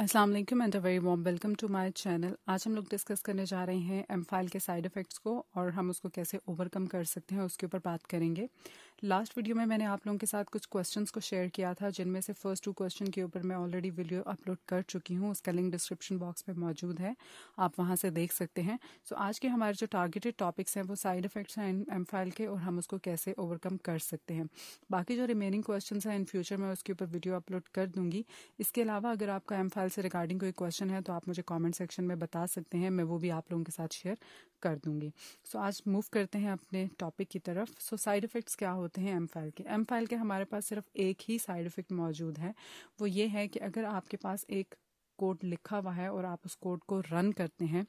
Aslam and a very warm welcome to my channel आज हम लोग डिस्कस करने जा रहे हैं एम फाइल के साइड इफ़ेक्ट्स को और हम उसको कैसे ओवरकम कर सकते हैं उसके ऊपर बात करेंगे लास्ट वीडियो में मैंने आप लोगों के साथ कुछ क्वेश्चंस को शेयर किया था जिनमें से फर्स्ट टू क्वेश्चन के ऊपर मैं ऑलरेडी वीडियो अपलोड कर चुकी हूँ उसका लिंक डिस्क्रिप्शन बॉक्स में मौजूद है आप वहाँ से देख सकते हैं सो so, आज के हमारे जो टारगेटेड टॉपिक्स हैं वो साइड इफ़ेक्ट्स हैं एम फाइल के और हम उसको कैसे ओवरकम कर सकते हैं बाकी जो रिमेनिंग क्वेश्चन हैं इन फ्यूचर मैं उसके ऊपर वीडियो अपलोड कर दूँगी इसके अलावा अगर आपका एम फाइल से रिगार्डिंग कोई क्वेश्चन है तो आप मुझे कमेंट सेक्शन में बता सकते हैं मैं वो भी आप लोगों के साथ शेयर कर दूंगी सो so, आज मूव करते हैं अपने टॉपिक की तरफ सो साइड इफ़ेक्ट्स क्या होते हैं एम फाइल के एम फाइल के हमारे पास सिर्फ एक ही साइड इफ़ेक्ट मौजूद है वो ये है कि अगर आपके पास एक कोड लिखा हुआ है और आप उस कोड को रन करते हैं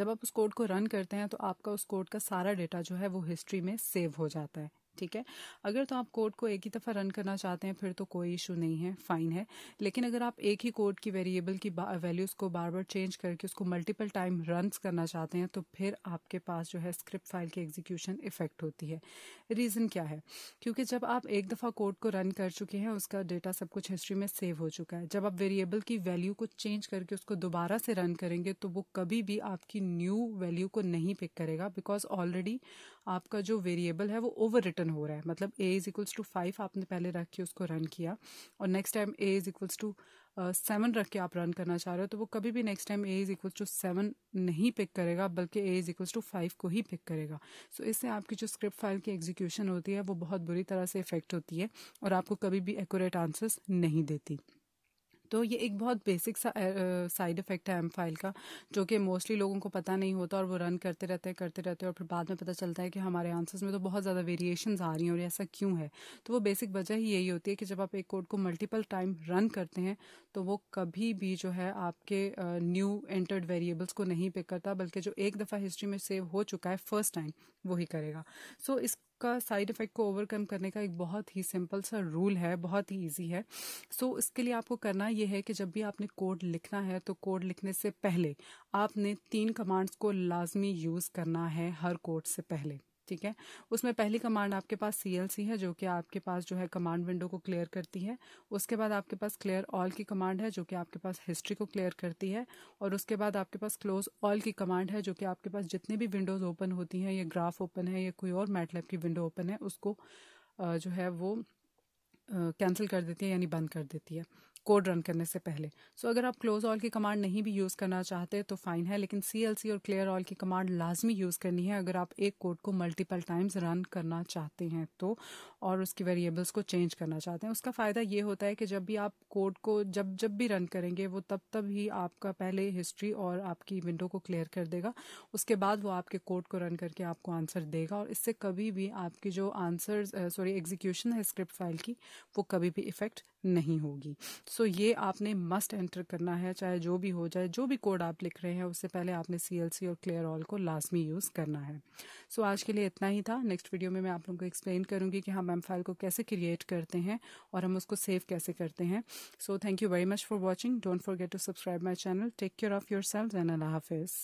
जब आप उस कोड को रन करते हैं तो आपका उस कोड का सारा डेटा जो है वो हिस्ट्री में सेव हो जाता है ठीक है अगर तो आप कोड को एक ही दफ़ा रन करना चाहते हैं फिर तो कोई इशू नहीं है फाइन है लेकिन अगर आप एक ही कोड की वेरिएबल की वैल्यूज़ को बार बार चेंज करके उसको मल्टीपल टाइम रन करना चाहते हैं तो फिर आपके पास जो है स्क्रिप्ट फाइल की एग्जीक्यूशन इफेक्ट होती है रीज़न क्या है क्योंकि जब आप एक दफ़ा कोड को रन कर चुके हैं उसका डेटा सब कुछ हिस्ट्री में सेव हो चुका है जब आप वेरिएबल की वैल्यू को चेंज करके उसको दोबारा से रन करेंगे तो वो कभी भी आपकी न्यू वैल्यू को नहीं पिक करेगा बिकॉज ऑलरेडी आपका जो वेरिएबल है वो ओवर रिटर्न रिटर्न हो रहा है मतलब A is equals to five आपने पहले रख के उसको रन किया और next time A is equals to seven रख के आप रन करना चाह रहे हो तो वो कभी भी next time A is equals to seven नहीं पिक करेगा बल्कि A is equals to five को ही पिक करेगा सो so, इससे आपकी जो स्क्रिप्ट फाइल की एग्जीक्यूशन होती है वो बहुत बुरी तरह से इफेक्ट होती है और आपको कभी भी एक्यूरेट आंसर्स नहीं देती तो ये एक बहुत बेसिक सा साइड इफेक्ट है एम फाइल का जो कि मोस्टली लोगों को पता नहीं होता और वो रन करते रहते हैं करते रहते हैं और फिर बाद में पता चलता है कि हमारे आंसर्स में तो बहुत ज़्यादा वेरिएशन आ रही हैं और ऐसा क्यों है तो वो बेसिक वजह ही यही होती है कि जब आप एक कोड को मल्टीपल टाइम रन करते हैं तो वो कभी भी जो है आपके न्यू एंटर्ड वेरिएबल्स को नहीं पिक करता बल्कि जो एक दफ़ा हिस्ट्री में सेव हो चुका है फर्स्ट टाइम वो ही करेगा सो so, इसका साइड इफेक्ट को ओवरकम करने का एक बहुत ही सिंपल सा रूल है बहुत ही ईजी है सो so, इसके लिए आपको करना यह है कि जब भी आपने कोड लिखना है तो कोड लिखने से पहले आपने तीन कमांड्स को लाजमी यूज़ करना है हर कोड से पहले ठीक है उसमें पहली कमांड आपके पास सी है जो कि आपके पास जो है कमांड विंडो को क्लियर करती है उसके बाद आपके पास क्लियर ऑल की कमांड है जो कि आपके पास हिस्ट्री को क्लियर करती है और उसके बाद आपके पास क्लोज ऑल की कमांड है जो कि आपके पास जितने भी विंडोज़ ओपन होती हैं या ग्राफ ओपन है या कोई और मैटलैब की विंडो ओपन है उसको जो है वो कैंसिल कर देती है यानी बंद कर देती है कोड रन करने से पहले सो so, अगर आप क्लोज ऑल की कमांड नहीं भी यूज़ करना चाहते तो फाइन है लेकिन सी और क्लियर ऑल की कमांड लाजमी यूज़ करनी है अगर आप एक कोड को मल्टीपल टाइम्स रन करना चाहते हैं तो और उसकी वेरिएबल्स को चेंज करना चाहते हैं उसका फ़ायदा ये होता है कि जब भी आप कोड को जब जब भी रन करेंगे वो तब तब ही आपका पहले हिस्ट्री और आपकी विंडो को क्लियर कर देगा उसके बाद वो आपके कोड को रन करके आपको आंसर देगा और इससे कभी भी आपकी जो आंसर सॉरी एग्जीक्यूशन है स्क्रिप्ट फाइल की वो कभी भी इफेक्ट नहीं होगी सो ये आपने मस्ट एंटर करना है चाहे जो भी हो जाए जो भी कोड आप लिख रहे हैं उससे पहले आपने सी और क्लियर ऑल को लाजमी यूज़ करना है सो so, आज के लिए इतना ही था नेक्स्ट वीडियो में मैं आप लोगों को एक्सप्लेन करूँगी कि हम एम फाइल को कैसे क्रिएट करते हैं और हम उसको सेव कैसे करते हैं so thank you very much for watching don't forget to subscribe my channel take care of yourselves and अल्लाह हाफिज़